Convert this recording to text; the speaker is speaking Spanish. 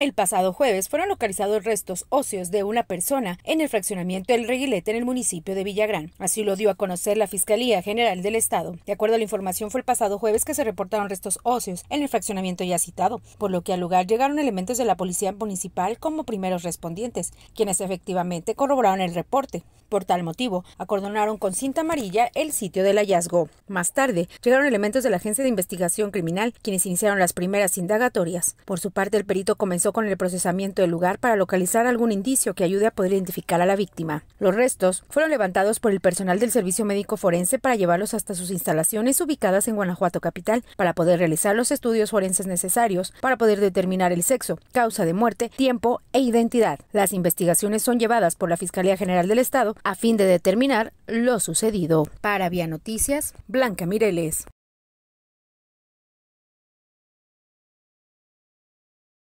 El pasado jueves fueron localizados restos óseos de una persona en el fraccionamiento del Reguilete en el municipio de Villagrán. Así lo dio a conocer la Fiscalía General del Estado. De acuerdo a la información, fue el pasado jueves que se reportaron restos óseos en el fraccionamiento ya citado, por lo que al lugar llegaron elementos de la Policía Municipal como primeros respondientes, quienes efectivamente corroboraron el reporte. Por tal motivo, acordonaron con cinta amarilla el sitio del hallazgo. Más tarde, llegaron elementos de la Agencia de Investigación Criminal, quienes iniciaron las primeras indagatorias. Por su parte, el perito comenzó con el procesamiento del lugar para localizar algún indicio que ayude a poder identificar a la víctima. Los restos fueron levantados por el personal del Servicio Médico Forense para llevarlos hasta sus instalaciones ubicadas en Guanajuato Capital para poder realizar los estudios forenses necesarios para poder determinar el sexo, causa de muerte, tiempo e identidad. Las investigaciones son llevadas por la Fiscalía General del Estado a fin de determinar lo sucedido. Para Vía Noticias, Blanca Mireles.